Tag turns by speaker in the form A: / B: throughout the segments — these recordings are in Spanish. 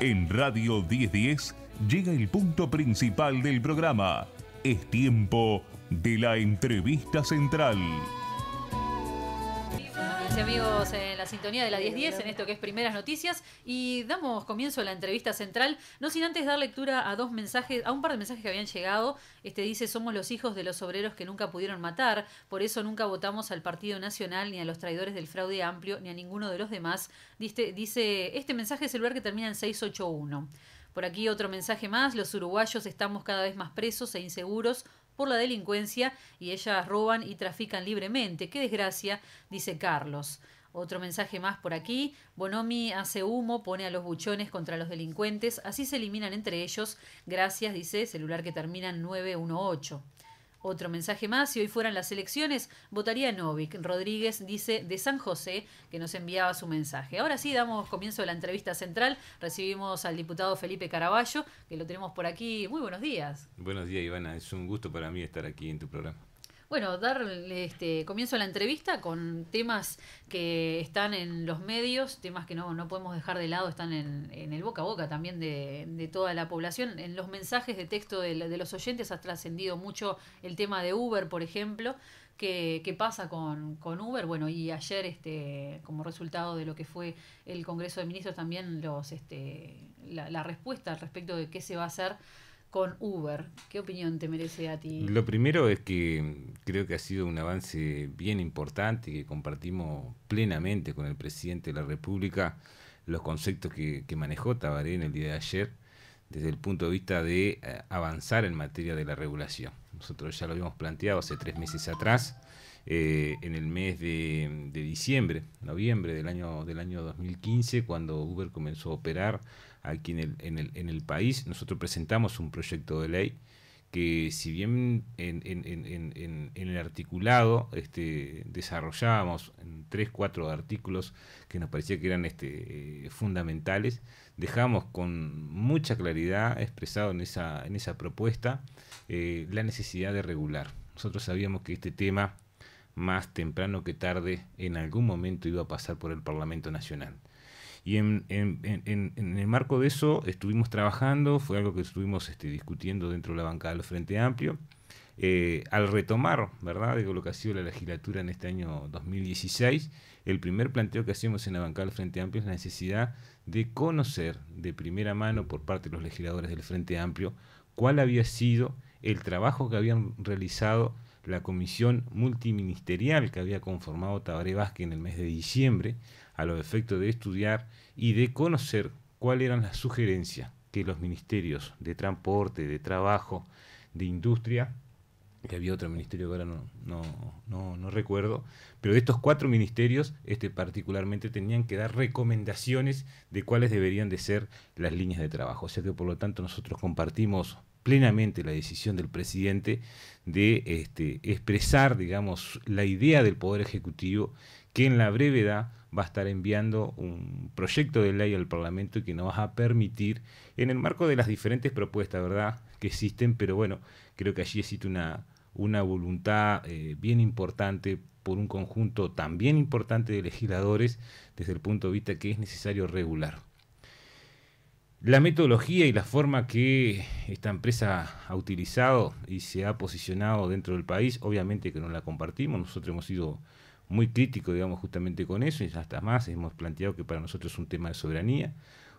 A: En Radio 1010 llega el punto principal del programa. Es tiempo de la entrevista central
B: amigos en la sintonía de la 1010 en esto que es Primeras Noticias y damos comienzo a la entrevista central, no sin antes dar lectura a dos mensajes, a un par de mensajes que habían llegado. Este dice, somos los hijos de los obreros que nunca pudieron matar, por eso nunca votamos al Partido Nacional, ni a los traidores del fraude amplio, ni a ninguno de los demás. Dice, dice este mensaje es el lugar que termina en 681. Por aquí otro mensaje más, los uruguayos estamos cada vez más presos e inseguros por la delincuencia y ellas roban y trafican libremente. Qué desgracia, dice Carlos. Otro mensaje más por aquí. Bonomi hace humo, pone a los buchones contra los delincuentes, así se eliminan entre ellos. Gracias, dice celular que termina en 918. Otro mensaje más, si hoy fueran las elecciones, votaría Novik. Rodríguez dice de San José que nos enviaba su mensaje. Ahora sí, damos comienzo a la entrevista central. Recibimos al diputado Felipe Caraballo, que lo tenemos por aquí. Muy buenos días.
A: Buenos días, Ivana. Es un gusto para mí estar aquí en tu programa
B: bueno, dar este, comienzo a la entrevista con temas que están en los medios, temas que no, no podemos dejar de lado, están en, el boca a boca también de, toda la población. En los mensajes de texto de, los oyentes ha trascendido mucho el tema de Uber, por ejemplo. ¿Qué, qué, pasa con, con, Uber. Bueno, y ayer, este, como resultado de lo que fue el Congreso de Ministros, también los, este, la, respuesta al respecto de qué se va a hacer con Uber. ¿Qué opinión te merece a ti? Lo
A: primero es que creo que ha sido un avance bien importante que compartimos plenamente con el presidente de la República los conceptos que, que manejó Tabaré en el día de ayer desde el punto de vista de eh, avanzar en materia de la regulación. Nosotros ya lo habíamos planteado hace tres meses atrás eh, en el mes de, diciembre, noviembre del año, del año 2015, cuando Uber comenzó a operar aquí en el, en el, país. Nosotros presentamos un proyecto de ley que si bien en, el articulado este, desarrollábamos en tres, cuatro artículos que nos parecía que eran este, eh, fundamentales, dejamos con mucha claridad expresado en esa, en esa propuesta eh, la necesidad de regular. Nosotros sabíamos que este tema más temprano que tarde, en algún momento iba a pasar por el Parlamento Nacional. Y en, el marco de eso estuvimos trabajando, fue algo que estuvimos este, discutiendo dentro de la bancada del Frente Amplio. Eh, al retomar, ¿verdad?, de lo que ha sido la legislatura en este año 2016, el primer planteo que hacemos en la bancada del Frente Amplio es la necesidad de conocer de primera mano por parte de los legisladores del Frente Amplio cuál había sido el trabajo que habían realizado la comisión multiministerial que había conformado Tabaré Vázquez en el mes de diciembre a los efectos de estudiar y de conocer cuáles eran las sugerencias que los ministerios de transporte, de trabajo, de industria, que había otro ministerio que ahora no, no, no, no recuerdo, pero de estos cuatro ministerios, este particularmente tenían que dar recomendaciones de cuáles deberían de ser las líneas de trabajo. O sea que por lo tanto nosotros compartimos plenamente la decisión del presidente de este, expresar, digamos, la idea del Poder Ejecutivo que en la brevedad va a estar enviando un proyecto de ley al Parlamento que nos va a permitir, en el marco de las diferentes propuestas, ¿verdad?, que existen, pero bueno, creo que allí existe una, una voluntad eh, bien importante por un conjunto también importante de legisladores desde el punto de vista que es necesario regular. La metodología y la forma que esta empresa ha utilizado y se ha posicionado dentro del país, obviamente que no la compartimos, nosotros hemos sido muy críticos, digamos, justamente con eso, y hasta más, hemos planteado que para nosotros es un tema de soberanía,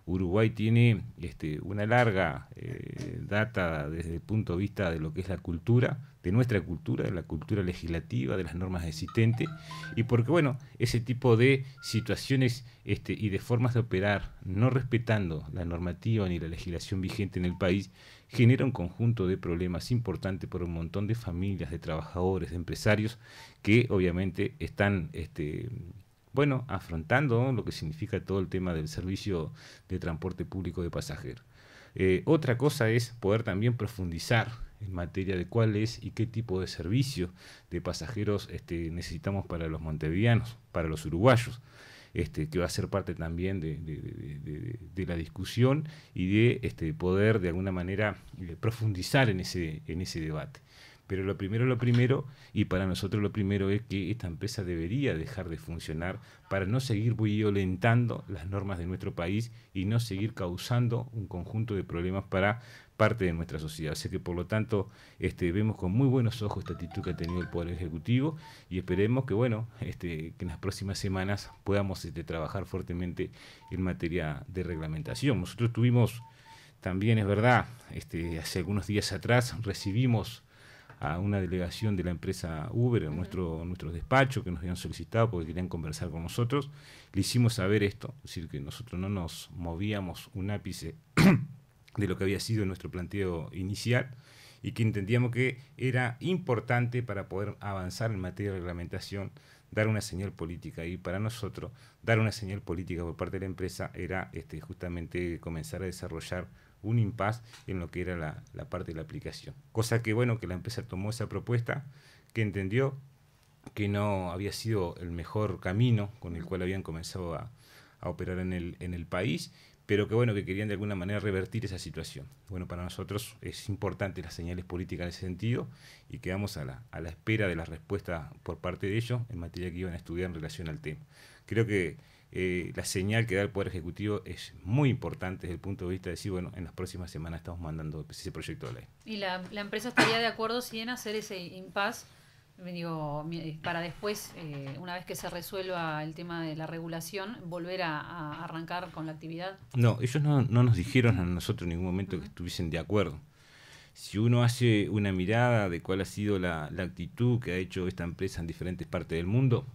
A: Uruguay tiene este, una larga eh, data desde el punto de vista de lo que es la cultura, de nuestra cultura, de la cultura legislativa, de las normas existentes, y porque, bueno, ese tipo de situaciones este, y de formas de operar, no respetando la normativa ni la legislación vigente en el país, genera un conjunto de problemas importantes por un montón de familias, de trabajadores, de empresarios, que obviamente están... Este, bueno, afrontando lo que significa todo el tema del servicio de transporte público de pasajeros. Eh, otra cosa es poder también profundizar en materia de cuál es y qué tipo de servicio de pasajeros este, necesitamos para los montevideanos, para los uruguayos. Este, que va a ser parte también de, la discusión y de este, poder de alguna manera eh, profundizar en ese debate. Pero lo primero, lo primero, y para nosotros lo primero es que esta empresa debería dejar de funcionar para no seguir violentando las normas de nuestro país y no seguir causando un conjunto de problemas para parte de nuestra sociedad. Así que por lo tanto este, vemos con muy buenos ojos esta actitud que ha tenido el Poder Ejecutivo y esperemos que bueno, este, que en las próximas semanas podamos este, trabajar fuertemente en materia de reglamentación. Nosotros tuvimos, también es verdad, este, hace algunos días atrás recibimos a una delegación de la empresa Uber, a nuestro, nuestro despacho que nos habían solicitado porque querían conversar con nosotros, le hicimos saber esto, es decir, que nosotros no nos movíamos un ápice de lo que había sido nuestro planteo inicial y que entendíamos que era importante para poder avanzar en materia de reglamentación dar una señal política. Y para nosotros, dar una señal política por parte de la empresa era este, justamente comenzar a desarrollar un impasse en lo que era la, parte de la aplicación. Cosa que, bueno, que la empresa tomó esa propuesta, que entendió que no había sido el mejor camino con el cual habían comenzado a, operar en el país, pero que bueno, que querían de alguna manera revertir esa situación. Bueno, para nosotros es importante las señales políticas en ese sentido y quedamos a la, a la espera de la respuesta por parte de ellos en materia que iban a estudiar en relación al tema. Creo que eh, la señal que da el Poder Ejecutivo es muy importante desde el punto de vista de decir, bueno, en las próximas semanas estamos mandando ese proyecto de ley.
B: ¿Y la, la empresa estaría de acuerdo si en hacer ese impasse? digo, eh, para después, eh, una vez que se resuelva el tema de la regulación, volver a, arrancar con la actividad?
A: No, ellos no, no, nos dijeron a nosotros en ningún momento que estuviesen de acuerdo. Si uno hace una mirada de cuál ha sido la, actitud que ha hecho esta empresa en diferentes partes del mundo,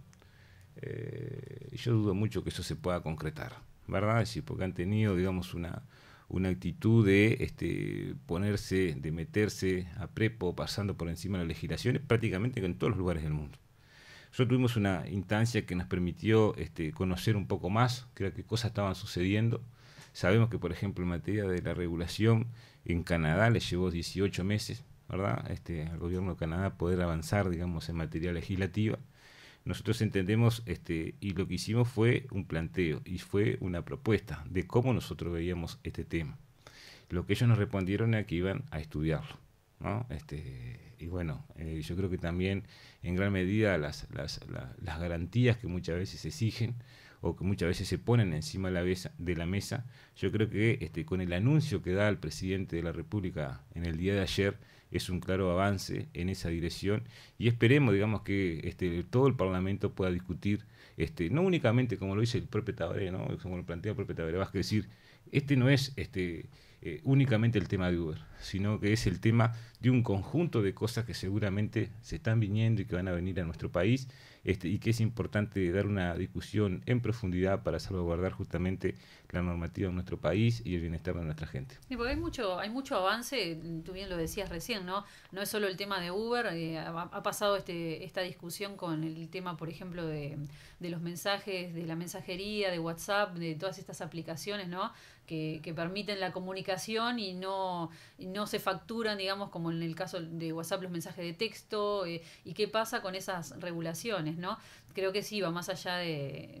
A: eh, yo dudo mucho que eso se pueda concretar, ¿verdad? Sí, porque han tenido, digamos, una, una actitud de este, ponerse, de meterse a prepo, pasando por encima de las legislaciones, prácticamente en todos los lugares del mundo. Nosotros tuvimos una instancia que nos permitió este, conocer un poco más, creo que cosas estaban sucediendo. Sabemos que, por ejemplo, en materia de la regulación, en Canadá le llevó 18 meses, ¿verdad?, este, al gobierno de Canadá poder avanzar, digamos, en materia legislativa nosotros entendemos este, y lo que hicimos fue un planteo y fue una propuesta de cómo nosotros veíamos este tema. Lo que ellos nos respondieron es que iban a estudiarlo. Este, y bueno, eh, yo creo que también en gran medida las, las, garantías que muchas veces se exigen o que muchas veces se ponen encima de la, mesa, yo creo que este, con el anuncio que da el presidente de la República en el día de ayer, es un claro avance en esa dirección y esperemos, digamos, que este, todo el Parlamento pueda discutir, este, no únicamente como lo dice el propio Tabaré, ¿no? como lo plantea el propio Tabaré a decir, este no es este, eh, únicamente el tema de Uber, sino que es el tema de un conjunto de cosas que seguramente se están viniendo y que van a venir a nuestro país este, y que es importante dar una discusión en profundidad para salvaguardar justamente la normativa de nuestro país y el bienestar de nuestra gente.
B: Sí, porque hay mucho, hay mucho avance, tú bien lo decías recién, ¿no? No es solo el tema de Uber, eh, ha, pasado este, esta discusión con el tema, por ejemplo, de, de los mensajes, de la mensajería, de WhatsApp, de todas estas aplicaciones, ¿no? que, permiten la comunicación y no, no se facturan, digamos, como en el caso de WhatsApp, los mensajes de texto, eh, y qué pasa con esas regulaciones, ¿no? creo que sí, va más allá de,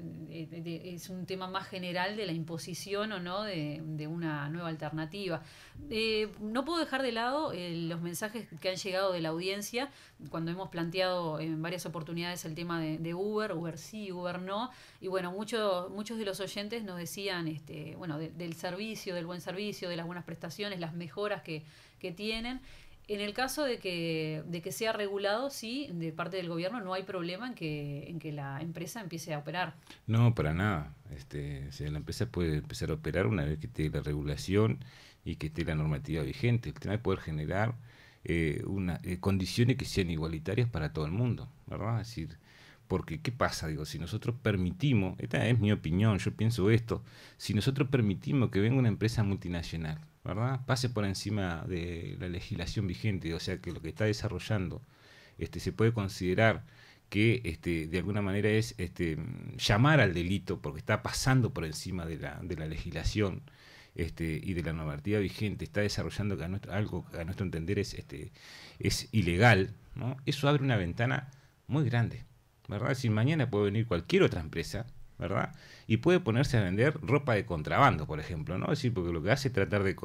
B: es un tema más general de la imposición o no de, una nueva alternativa. Eh, no puedo dejar de lado eh, los mensajes que han llegado de la audiencia cuando hemos planteado en varias oportunidades el tema de, Uber, Uber sí, Uber no, y bueno, muchos muchos de los oyentes nos decían, este, bueno, del servicio, del buen servicio, de las buenas prestaciones, las mejoras que, que tienen. En el caso de que, de que sea regulado, sí, de parte del gobierno no hay problema en que, en que la empresa empiece a operar.
A: No, para nada. Este, la empresa puede empezar a operar una vez que esté la regulación y que esté la normativa vigente. El tema es poder generar eh, eh, condiciones que sean igualitarias para todo el mundo, ¿verdad? Es decir, porque ¿qué pasa? Digo, si nosotros permitimos, esta es mi opinión, yo pienso esto, si nosotros permitimos que venga una empresa multinacional, Pase por encima de la legislación vigente, o sea que lo que está desarrollando este, se puede considerar que este, de alguna manera es este, llamar al delito porque está pasando por encima de la, de la legislación este, y de la normativa vigente, está desarrollando que a algo que a nuestro entender es, este, es ilegal, ¿no? eso abre una ventana muy grande. ¿verdad? Si mañana puede venir cualquier otra empresa y puede ponerse a vender ropa de contrabando, por ejemplo, ¿no? porque lo que hace es tratar de,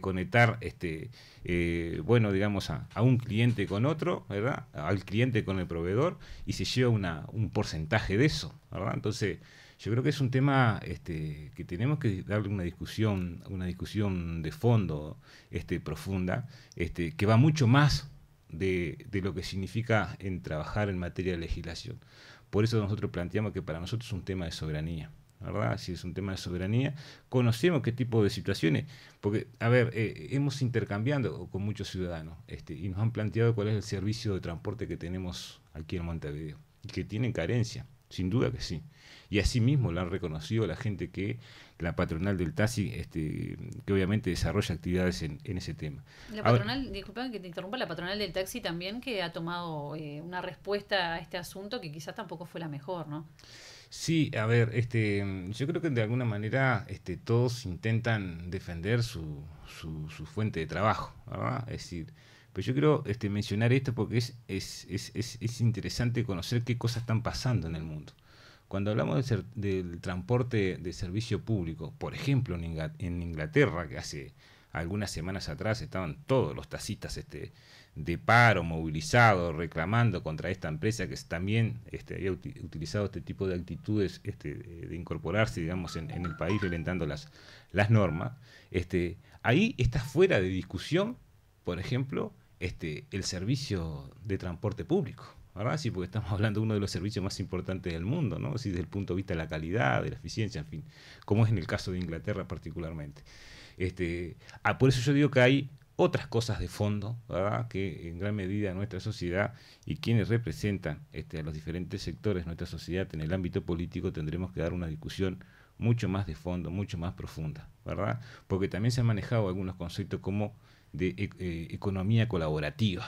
A: conectar, este, eh, bueno, digamos, a, un cliente con otro, ¿verdad? Al cliente con el proveedor y se lleva una, un porcentaje de eso, ¿verdad? Entonces, yo creo que es un tema este, que tenemos que darle una discusión, una discusión de fondo, este, profunda, este, que va mucho más de, de lo que significa en trabajar en materia de legislación. Por eso nosotros planteamos que para nosotros es un tema de soberanía. ¿verdad? Si es un tema de soberanía, conocemos qué tipo de situaciones, porque, a ver, eh, hemos intercambiado con muchos ciudadanos este, y nos han planteado cuál es el servicio de transporte que tenemos aquí en Montevideo, y que tienen carencia, sin duda que sí. Y asimismo lo han reconocido la gente que la patronal del taxi, este, que obviamente desarrolla actividades en, ese tema.
B: La patronal, disculpen que te interrumpa, la patronal del taxi también que ha tomado eh, una respuesta a este asunto que quizás tampoco fue la mejor, ¿no?
A: Sí, a ver, este, yo creo que de alguna manera este, todos intentan defender su, su, fuente de trabajo, ¿verdad? Es decir, pero pues yo quiero este, mencionar esto porque es, es, es, es, interesante conocer qué cosas están pasando en el mundo. Cuando hablamos del transporte de servicio público, por ejemplo en, Inglaterra, que hace algunas semanas atrás estaban todos los taxistas este, de paro, movilizados, reclamando contra esta empresa que también este, había utilizado este tipo de actitudes este, de incorporarse, digamos, en, el país, violentando las, las normas, este, ahí está fuera de discusión, por ejemplo, este, el servicio de transporte público. ¿verdad? Sí, porque estamos hablando de uno de los servicios más importantes del mundo, ¿no? desde el punto de vista de la calidad, de la eficiencia, en fin, como es en el caso de Inglaterra particularmente. Este, ah, por eso yo digo que hay otras cosas de fondo, ¿verdad? que en gran medida nuestra sociedad y quienes representan este, a los diferentes sectores de nuestra sociedad en el ámbito político tendremos que dar una discusión mucho más de fondo, mucho más profunda, ¿verdad? Porque también se han manejado algunos conceptos como de eh, eh, economía colaborativa,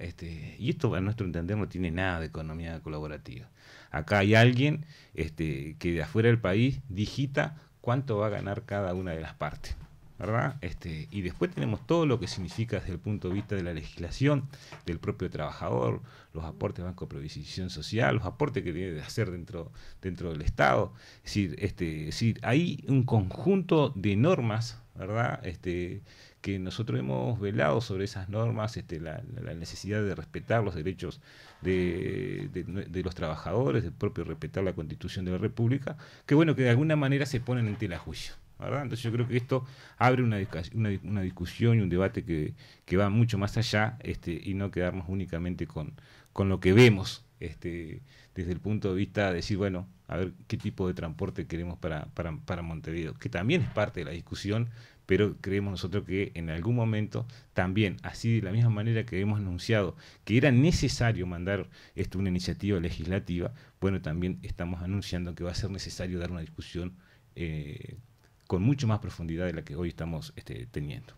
A: este, y esto a nuestro entender no tiene nada de economía colaborativa. Acá hay alguien este, que de afuera del país digita cuánto va a ganar cada una de las partes. ¿verdad? Este, y después tenemos todo lo que significa desde el punto de vista de la legislación, del propio trabajador, los aportes de Banco de Previsión Social, los aportes que tiene de hacer dentro, dentro del Estado. Es decir, este, decir, hay un conjunto de normas, ¿verdad? Este, que nosotros hemos velado sobre esas normas, este, la, necesidad de respetar los derechos de, los trabajadores, de propio respetar la constitución de la República, que bueno, que de alguna manera se ponen en tela juicio. Entonces yo creo que esto abre una, discusión y un debate que, va mucho más allá este, y no quedarnos únicamente con, con lo que vemos este, desde el punto de vista de decir, bueno, a ver qué tipo de transporte queremos para, para, para Montevideo, que también es parte de la discusión pero creemos nosotros que en algún momento también, así de la misma manera que hemos anunciado que era necesario mandar esto, una iniciativa legislativa, bueno, también estamos anunciando que va a ser necesario dar una discusión eh, con mucho más profundidad de la que hoy estamos este, teniendo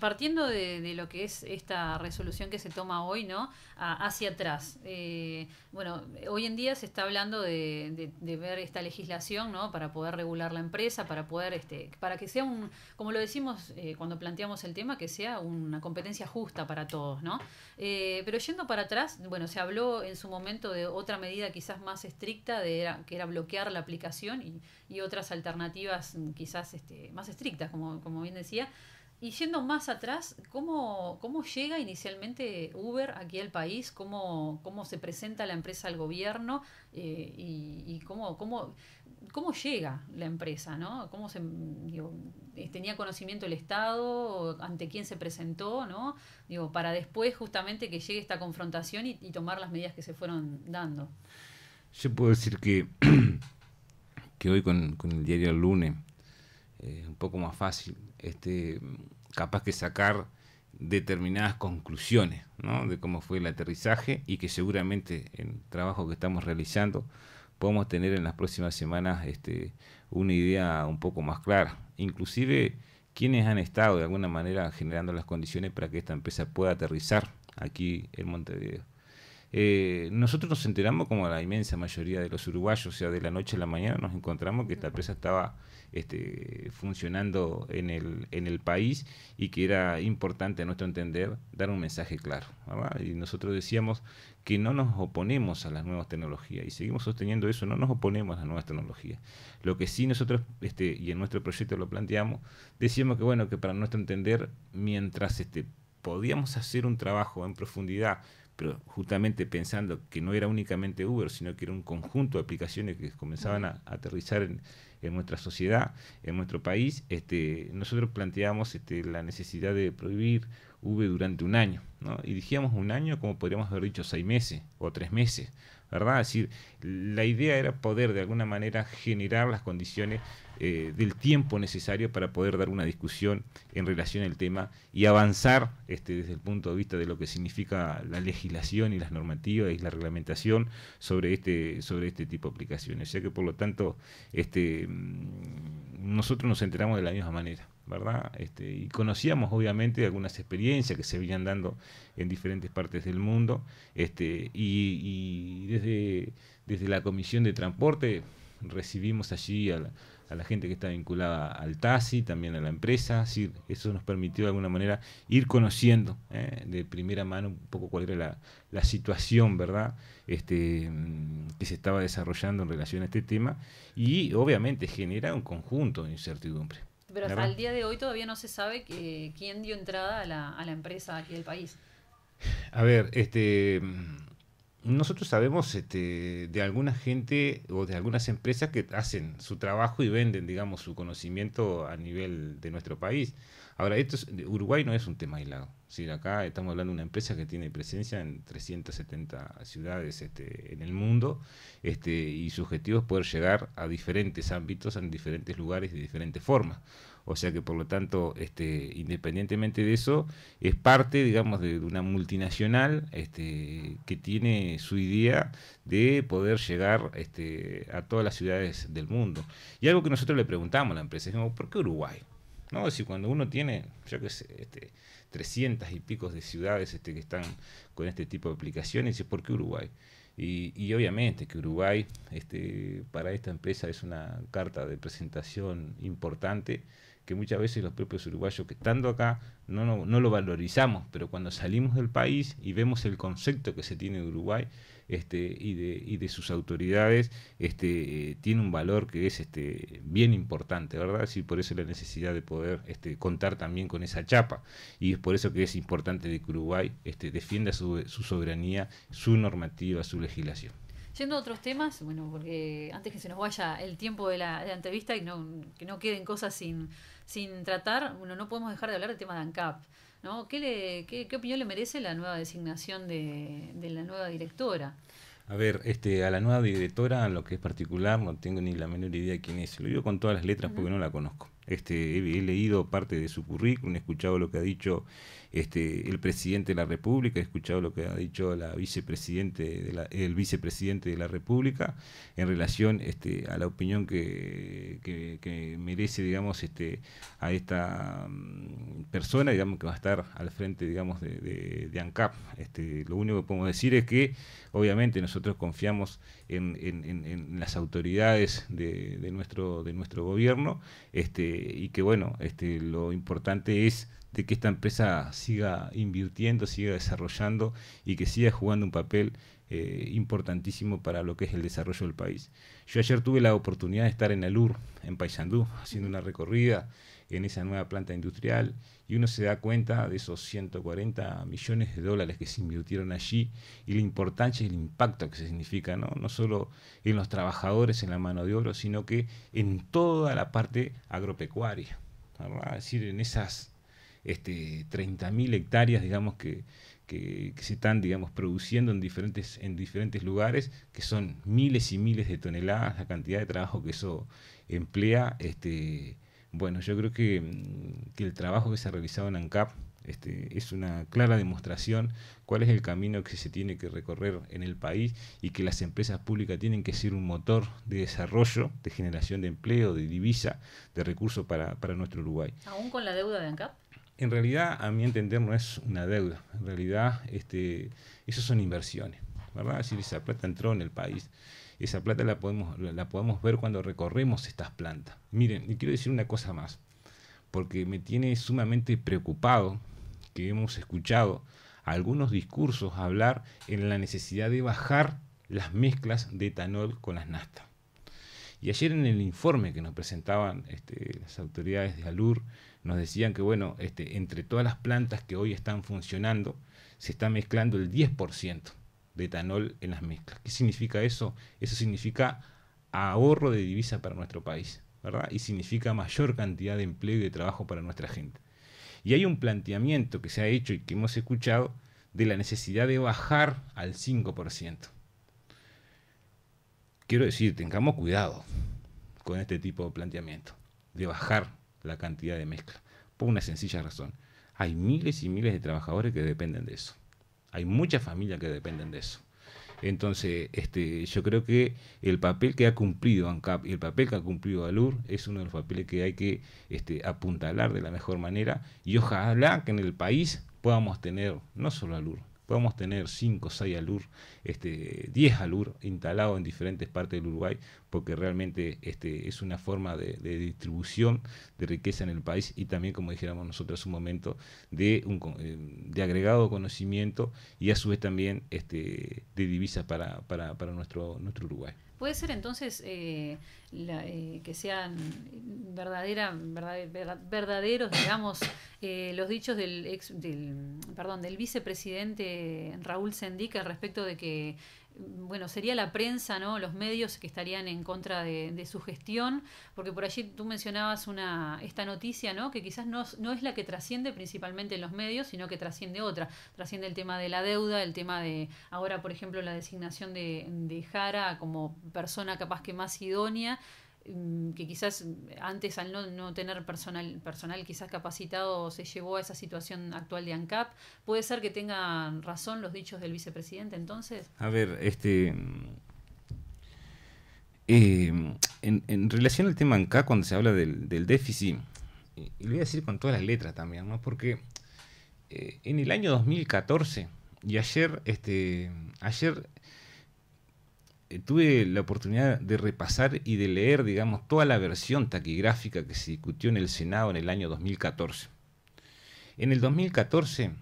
B: partiendo de, de, lo que es esta resolución que se toma hoy, ¿no? hacia atrás. Eh, bueno, hoy en día se está hablando de, de, ver esta legislación, ¿no? Para poder regular la empresa, para poder, este, para que sea un, como lo decimos eh, cuando planteamos el tema, que sea una competencia justa para todos, ¿no? Eh, pero yendo para atrás, bueno, se habló en su momento de otra medida quizás más estricta, de que era bloquear la aplicación y, y otras alternativas mm, quizás este, más estrictas, como, como bien decía. Y yendo más atrás, ¿cómo, llega inicialmente Uber aquí al país? ¿Cómo, cómo se presenta la empresa al gobierno? Eh, y, cómo, cómo, llega la empresa? ¿no? se, eh, ¿Tenía conocimiento el Estado? ¿Ante quién se presentó? ¿no? Digo, para después justamente que llegue esta confrontación y, tomar las medidas que se fueron dando.
A: Yo puedo decir que, que hoy con, el diario El Lunes eh, un poco más fácil este, capaz que sacar determinadas conclusiones de cómo fue el aterrizaje y que seguramente en el trabajo que estamos realizando podemos tener en las próximas semanas este, una idea un poco más clara. Inclusive quienes han estado de alguna manera generando las condiciones para que esta empresa pueda aterrizar aquí en Montevideo. Eh, nosotros nos enteramos, como la inmensa mayoría de los uruguayos, o sea, de la noche a la mañana nos encontramos que esta empresa estaba este, funcionando en el, país y que era importante a nuestro entender dar un mensaje claro. Y nosotros decíamos que no nos oponemos a las nuevas tecnologías y seguimos sosteniendo eso, no nos oponemos a las nuevas tecnologías. Lo que sí nosotros, este, y en nuestro proyecto lo planteamos, decíamos que bueno, que para nuestro entender, mientras este, podíamos hacer un trabajo en profundidad, justamente pensando que no era únicamente Uber, sino que era un conjunto de aplicaciones que comenzaban a, aterrizar en, nuestra sociedad, en nuestro país, este, nosotros planteamos este, la necesidad de prohibir Uber durante un año, ¿no? y dijimos un año como podríamos haber dicho seis meses o tres meses, ¿verdad? Es decir, la idea era poder de alguna manera generar las condiciones eh, del tiempo necesario para poder dar una discusión en relación al tema y avanzar este, desde el punto de vista de lo que significa la legislación y las normativas y la reglamentación sobre este, sobre este tipo de aplicaciones. O sea que por lo tanto, este, mm, nosotros nos enteramos de la misma manera. ¿verdad? Este, y conocíamos obviamente algunas experiencias que se venían dando en diferentes partes del mundo. Este, y, desde, desde la Comisión de Transporte recibimos allí a, a la gente que está vinculada al TASI, también a la empresa. eso nos permitió de alguna manera ir conociendo eh, de primera mano un poco cuál era la, situación, ¿verdad? Este, mm, que se estaba desarrollando en relación a este tema y obviamente genera un conjunto de incertidumbre. Pero hasta el
B: día de hoy todavía no se sabe quién dio entrada a la, a la empresa aquí del país.
A: A ver, este nosotros sabemos este, de alguna gente o de algunas empresas que hacen su trabajo y venden, digamos, su conocimiento a nivel de nuestro país. Ahora, esto es, Uruguay no es un tema aislado. Si acá estamos hablando de una empresa que tiene presencia en 370 ciudades este, en el mundo este, y su objetivo es poder llegar a diferentes ámbitos, en diferentes lugares de diferentes formas. O sea que, por lo tanto, este, independientemente de eso, es parte, digamos, de, una multinacional este, que tiene su idea de poder llegar este, a todas las ciudades del mundo. Y algo que nosotros le preguntamos a la empresa, es: ¿por qué Uruguay? No, si cuando uno tiene, yo qué sé, 300 este, y picos de ciudades este, que están con este tipo de aplicaciones, ¿por qué Uruguay? Y, obviamente que Uruguay este, para esta empresa es una carta de presentación importante que muchas veces los propios uruguayos que estando acá no, no lo valorizamos, pero cuando salimos del país y vemos el concepto que se tiene de Uruguay, este, y, de, y de sus autoridades este, eh, tiene un valor que es este, bien importante, ¿verdad? Y por eso la necesidad de poder este, contar también con esa chapa. Y es por eso que es importante que Uruguay este, defienda su, soberanía, su normativa, su legislación.
B: Yendo a otros temas, bueno, porque antes que se nos vaya el tiempo de la, entrevista y no, que no queden cosas sin, sin tratar, bueno, no podemos dejar de hablar del tema de ANCAP. ¿no? ¿Qué, opinión le merece la nueva designación de, la nueva directora?
A: A ver, este, a la nueva directora, lo que es particular, no tengo ni la menor idea quién es. Lo digo con todas las letras porque no la conozco. Este, he, leído parte de su currículum, he escuchado lo que ha dicho este, el presidente de la República, he escuchado lo que ha dicho la vicepresidente de el vicepresidente de la República en relación este, a la opinión que, merece, digamos, este, a esta mm, persona, digamos, que va a estar al frente, digamos, de, ANCAP. Este, lo único que podemos decir es que, obviamente, nosotros confiamos en, en, las autoridades de, nuestro, de nuestro gobierno, este, y que bueno, este, lo importante es de que esta empresa siga invirtiendo, siga desarrollando y que siga jugando un papel eh, importantísimo para lo que es el desarrollo del país. Yo ayer tuve la oportunidad de estar en Alur, en Paysandú, haciendo una recorrida en esa nueva planta industrial y uno se da cuenta de esos 140 millones de dólares que se invirtieron allí y la importancia y el impacto que se significa, ¿no? no solo en los trabajadores, en la mano de obra, sino que en toda la parte agropecuaria, es decir, en esas este, 30.000 hectáreas, digamos, que, que, se están, digamos, produciendo en diferentes, en diferentes lugares, que son miles y miles de toneladas, la cantidad de trabajo que eso emplea, este, bueno, yo creo mm, que, el trabajo que se ha realizado en ANCAP este, es una clara demostración cuál es el camino que se tiene que recorrer en el país y que las empresas públicas tienen que ser un motor de desarrollo, de generación de empleo, de divisa, de recursos para, nuestro Uruguay.
B: ¿Aún con la deuda de ANCAP?
A: En realidad, a mi entender, no es una deuda. En realidad, este, eso son inversiones, ¿verdad? Si esa plata entró en el país esa plata la podemos, la podemos ver cuando recorremos estas plantas. Miren, y quiero decir una cosa más, porque me tiene sumamente preocupado que hemos escuchado algunos discursos hablar en la necesidad de bajar las mezclas de etanol con las nastas. Y ayer en el informe que nos presentaban este, las autoridades de ALUR, nos decían que, bueno, este, entre todas las plantas que hoy están funcionando, se está mezclando el 10% de etanol en las mezclas. ¿Qué significa eso? Eso significa ahorro de divisa para nuestro país, ¿verdad? Y significa mayor cantidad de empleo y de trabajo para nuestra gente. Y hay un planteamiento que se ha hecho y que hemos escuchado de la necesidad de bajar al 5%. Quiero decir, tengamos cuidado con este tipo de planteamiento, de bajar la cantidad de mezcla, por una sencilla razón. Hay miles y miles de trabajadores que dependen de eso. Hay muchas familias que dependen de eso. Entonces, este, yo creo que el papel que ha cumplido ANCAP y el papel que ha cumplido ALUR es uno de los papeles que hay que este, apuntalar de la mejor manera y ojalá que en el país podamos tener no solo ALUR, podemos tener 5, 6 alur, este, 10 alur instalados en diferentes partes del Uruguay, porque realmente este, es una forma de, distribución de riqueza en el país y también, como dijéramos nosotros hace un momento, de, un, eh, de agregado conocimiento y a su vez también este, de divisas para, para, para nuestro, nuestro Uruguay.
B: Puede ser entonces eh, eh, que sean verdaderos, digamos, eh, los dichos del ex, del, perdón, del vicepresidente Raúl Sendica respecto de que bueno, sería la prensa, ¿no? Los medios que estarían en contra de, su gestión, porque por allí tú mencionabas una, esta noticia, ¿no? Que quizás no, es la que trasciende principalmente en los medios, sino que trasciende otra. Trasciende el tema de la deuda, el tema de ahora, por ejemplo, la designación de, de Jara como persona capaz que más idónea Mm, que quizás antes al no, no, tener personal, personal quizás capacitado se llevó a esa situación actual de ANCAP. ¿Puede ser que tengan razón los dichos del vicepresidente entonces?
A: A ver, este... Eh, en, relación al tema ANCAP, cuando se habla del, déficit, y, lo voy a decir con todas las letras también, ¿no? Porque eh, en el año 2014, y ayer, este, ayer eh, tuve la oportunidad de repasar y de leer, digamos, toda la versión taquigráfica que se discutió en el Senado en el año 2014. En el 2014,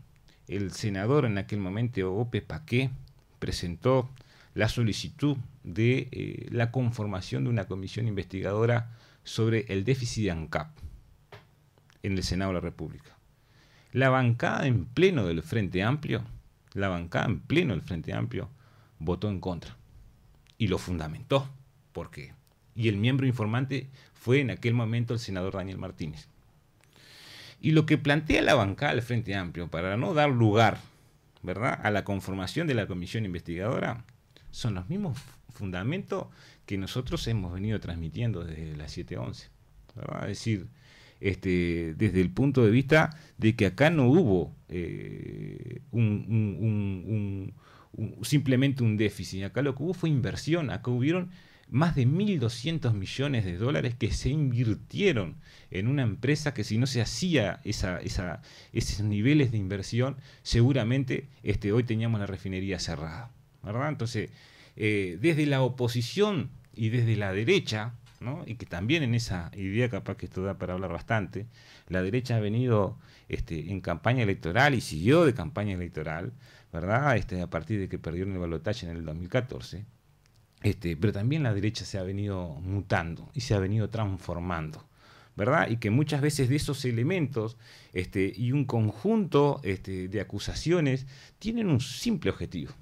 A: el senador en aquel momento, Ope Paqué, presentó la solicitud de eh, la conformación de una comisión investigadora sobre el déficit de ANCAP en el Senado de la República. La bancada en pleno del Frente Amplio, la bancada en pleno del Frente Amplio, votó en contra y lo fundamentó. ¿Por qué? Y el miembro informante fue en aquel momento el senador Daniel Martínez. Y lo que plantea la bancada del Frente Amplio para no dar lugar ¿verdad? a la conformación de la comisión investigadora son los mismos fundamentos que nosotros hemos venido transmitiendo desde las 7.11. Es decir, este, desde el punto de vista de que acá no hubo eh, un simplemente un déficit. Acá lo que hubo fue inversión, acá hubieron más de 1.200 millones de dólares que se invirtieron en una empresa que si no se hacía esa, esos niveles de inversión, seguramente este, hoy teníamos la refinería cerrada. ¿verdad? Entonces, eh, desde la oposición y desde la derecha, y que también en esa idea capaz que esto da para hablar bastante, la derecha ha venido este, en campaña electoral y siguió de campaña electoral, ¿verdad? Este, a partir de que perdieron el balotaje en el 2014, este, pero también la derecha se ha venido mutando y se ha venido transformando. ¿verdad? Y que muchas veces de esos elementos este, y un conjunto este, de acusaciones tienen un simple objetivo,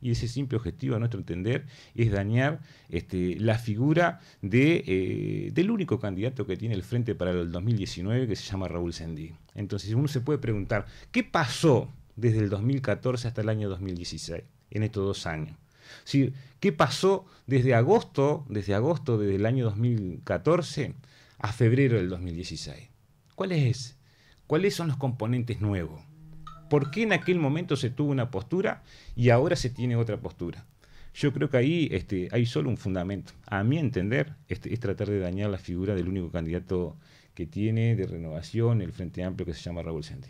A: y ese simple objetivo, a nuestro entender, es dañar este, la figura eh, del único candidato que tiene el frente para el 2019, que se llama Raúl Sendí. Entonces uno se puede preguntar, ¿qué pasó desde el 2014 hasta el año 2016, en estos dos años? ¿Sí? ¿Qué pasó desde agosto, desde agosto del año 2014 a febrero del 2016? ¿Cuál es? ¿Cuáles son los componentes nuevos? ¿Por qué en aquel momento se tuvo una postura y ahora se tiene otra postura? Yo creo que ahí este, hay solo un fundamento. A mi entender, este, es tratar de dañar la figura del único candidato que tiene de renovación el Frente Amplio que se llama Raúl Santi.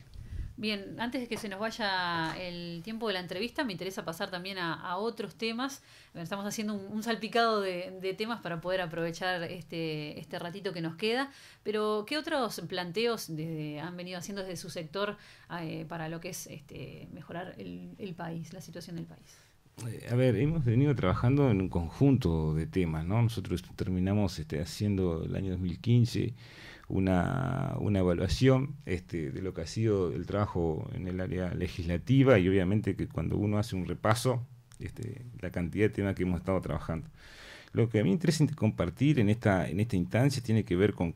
B: Bien, antes de que se nos vaya el tiempo de la entrevista, me interesa pasar también a, otros temas. Estamos haciendo un, salpicado de, temas para poder aprovechar este, este ratito que nos queda. Pero, ¿qué otros planteos han venido haciendo desde su sector eh, para lo que es este, mejorar el, país, la situación del país?
A: Eh, a ver, hemos venido trabajando en un conjunto de temas, ¿no? Nosotros terminamos este, haciendo el año 2015 una, evaluación este, de lo que ha sido el trabajo en el área legislativa y obviamente que cuando uno hace un repaso, este, la cantidad de temas que hemos estado trabajando. Lo que a mí me interesa compartir en esta, en esta instancia tiene que ver con,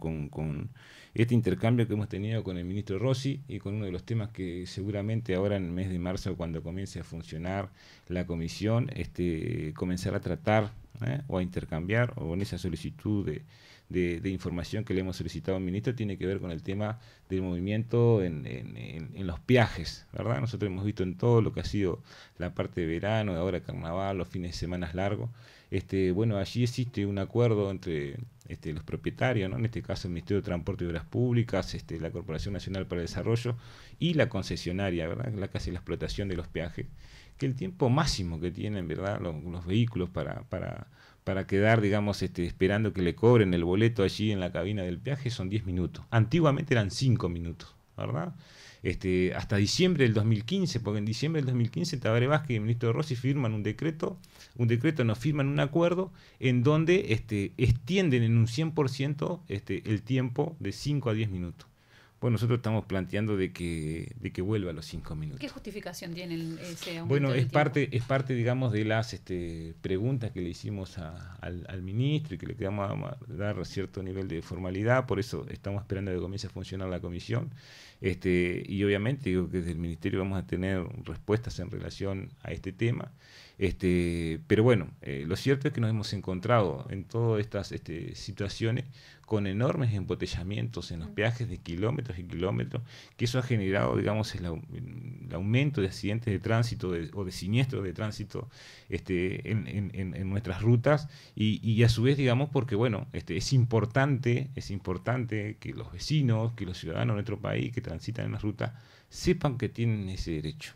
A: este intercambio que hemos tenido con el ministro Rossi y con uno de los temas que seguramente ahora en el mes de marzo, cuando comience a funcionar la comisión, este, comenzará a tratar ¿eh? o a intercambiar o en esa solicitud de, de, información que le hemos solicitado al ministro tiene que ver con el tema del movimiento en, en, los viajes, ¿verdad? Nosotros hemos visto en todo lo que ha sido la parte de verano, de ahora carnaval, los fines de semana largos. Este, bueno, allí existe un acuerdo entre este, los propietarios, ¿no? en este caso el Ministerio de Transporte y Obras Públicas, este, la Corporación Nacional para el Desarrollo y la concesionaria, ¿verdad? la que hace la explotación de los peajes, que el tiempo máximo que tienen ¿verdad? Los, los vehículos para, para para quedar, digamos, este, esperando que le cobren el boleto allí en la cabina del peaje, son 10 minutos. Antiguamente eran 5 minutos, ¿verdad? Este, hasta diciembre del 2015, porque en diciembre del 2015 Tabaré Vázquez y el ministro de Rossi firman un decreto, un decreto, nos firman un acuerdo en donde este, extienden en un 100% este, el tiempo de 5 a 10 minutos. Bueno, nosotros estamos planteando de que, de que vuelva a los cinco minutos.
B: ¿Qué justificación tiene ese aumento? Bueno, es parte,
A: es parte, digamos, de las este, preguntas que le hicimos al, ministro y que le a dar cierto nivel de formalidad, por eso estamos esperando que comience a funcionar la comisión. Este, y obviamente digo que desde el ministerio vamos a tener respuestas en relación a este tema. Este, pero bueno, eh, lo cierto es que nos hemos encontrado en todas estas este, situaciones con enormes embotellamientos en los mm. peajes de kilómetros y kilómetros, que eso ha generado, digamos, el, aumento de accidentes de tránsito o de siniestros de tránsito este, en, nuestras rutas y, a su vez, digamos, porque, bueno, este, es importante, es importante que los vecinos, que los ciudadanos de nuestro país que transitan en las rutas, sepan que tienen ese derecho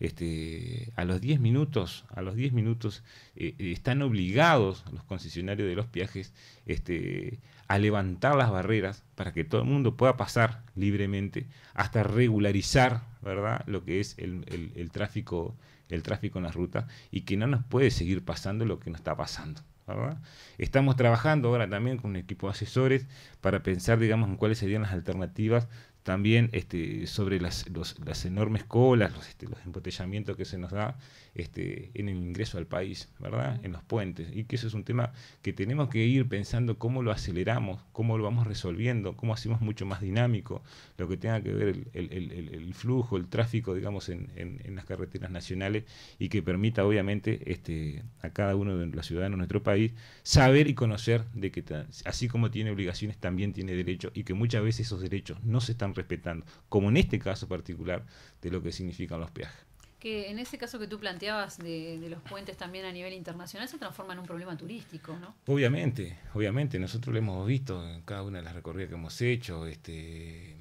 A: este, a los 10 minutos, a los 10 minutos eh, eh, están obligados los concesionarios de los viajes este, a levantar las barreras para que todo el mundo pueda pasar libremente hasta regularizar ¿verdad? lo que es el, tráfico, el tráfico en las rutas y que no nos puede seguir pasando lo que nos está pasando. Estamos trabajando ahora también con un equipo de asesores para pensar, digamos, en cuáles serían las alternativas también este, sobre las, las, enormes colas, los, este, embotellamientos que se nos da este, en el ingreso al país, ¿verdad? En los puentes. Y que eso es un tema que tenemos que ir pensando cómo lo aceleramos, cómo lo vamos resolviendo, cómo hacemos mucho más dinámico lo que tenga que ver el, flujo, el tráfico, digamos, en, las carreteras nacionales y que permita, obviamente, este, a cada uno de los ciudadanos de nuestro país saber y conocer de que, así como tiene obligaciones, también tiene derechos y que muchas veces esos derechos no se están respetando, como en este caso particular de lo que significan los peajes.
B: Que en ese caso que tú planteabas de, los puentes también a nivel internacional se transforma en un problema turístico, ¿no?
A: Obviamente, obviamente, nosotros lo hemos visto en cada una de las recorridas que hemos hecho. Este,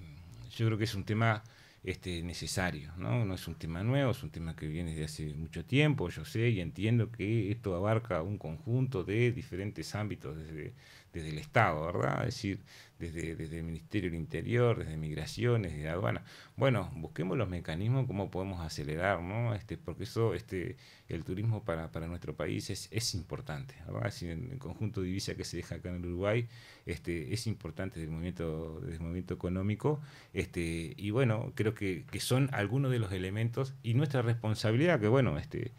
A: yo creo que es un tema este, necesario, ¿no? No es un tema nuevo, es un tema que viene desde hace mucho tiempo, yo sé y entiendo que esto abarca un conjunto de diferentes ámbitos, desde desde el Estado, ¿verdad? Es decir, desde, desde el Ministerio del Interior, desde Migraciones, desde aduana. Bueno, busquemos los mecanismos, cómo podemos acelerar, ¿no? Este, porque eso, este, el turismo para, para nuestro país es, es importante, ¿verdad? el conjunto de divisa que se deja acá en el Uruguay este, es importante desde el movimiento, desde movimiento económico. Este, y bueno, creo que, que son algunos de los elementos y nuestra responsabilidad, que bueno, este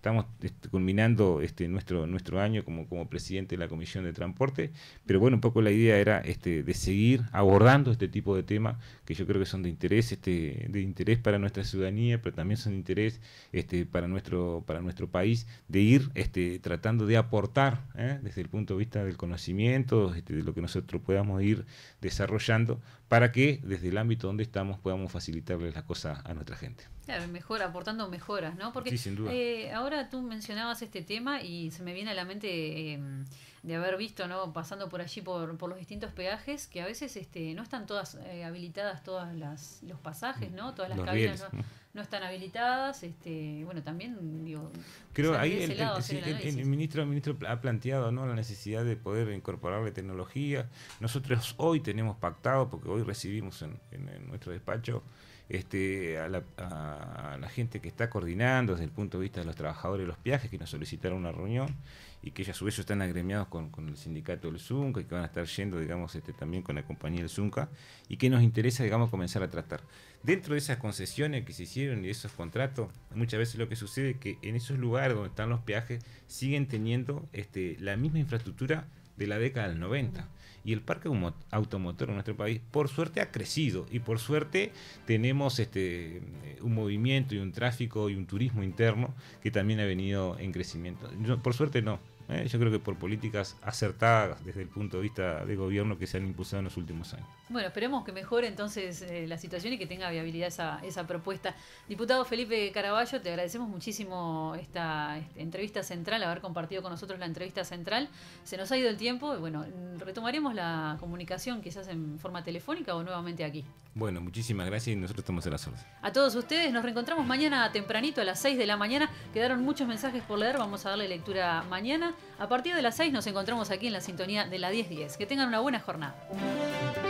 A: Estamos este, culminando este, nuestro, nuestro año como, como presidente de la Comisión de Transporte, pero bueno, un poco la idea era este, de seguir abordando este tipo de temas que yo creo que son de interés, este, de interés para nuestra ciudadanía, pero también son de interés este, para, nuestro, para nuestro país, de ir este, tratando de aportar ¿eh? desde el punto de vista del conocimiento, este, de lo que nosotros podamos ir desarrollando para que desde el ámbito donde estamos podamos facilitarles las cosas a nuestra gente.
B: Claro, mejor, aportando mejoras, ¿no? Porque eh, ahora tú mencionabas este tema y se me viene a la mente em, de haber visto, ¿no? Pasando por allí por, los distintos peajes, que a veces este, no están todas eh, habilitadas todas las los pasajes, ¿no? Todas las cabinas. ¿no? no están habilitadas. Este, bueno, también digo. Creo ahí el, el,
A: ministro, el ministro ha planteado ¿no? la necesidad de poder incorporarle tecnología. Nosotros hoy tenemos pactado, porque hoy recibimos en, nuestro despacho este, a la, a, la, gente que está coordinando desde el punto de vista de los trabajadores de los viajes, que nos solicitaron una reunión y que ya a su vez están agremiados con, con, el sindicato del Zunca y que van a estar yendo, digamos, este, también con la compañía del Zunca y que nos interesa, digamos, comenzar a tratar. Dentro de esas concesiones que se hicieron y esos contratos, muchas veces lo que sucede es que en esos lugares donde están los peajes siguen teniendo este, la misma infraestructura de la década del 90. Y el parque automotor en nuestro país, por suerte, ha crecido y por suerte tenemos este, un movimiento y un tráfico y un turismo interno que también ha venido en crecimiento. por suerte no, ¿eh? yo creo que por políticas acertadas desde el punto de vista de gobierno que se han impulsado en los últimos años.
B: Bueno, esperemos que mejore entonces eh, la situación y que tenga viabilidad esa, esa propuesta. Diputado Felipe Caraballo, te agradecemos muchísimo esta, entrevista central, haber compartido con nosotros la entrevista central. Se nos ha ido el tiempo bueno, retomaremos la comunicación quizás en forma telefónica o nuevamente aquí.
A: Bueno, muchísimas gracias y nosotros estamos en las horas.
B: A todos ustedes, nos reencontramos mañana tempranito a las 6 de la mañana. Quedaron muchos mensajes por leer, vamos a darle lectura mañana. A partir de las 6 nos encontramos aquí en la sintonía de la 1010. Que tengan una buena jornada.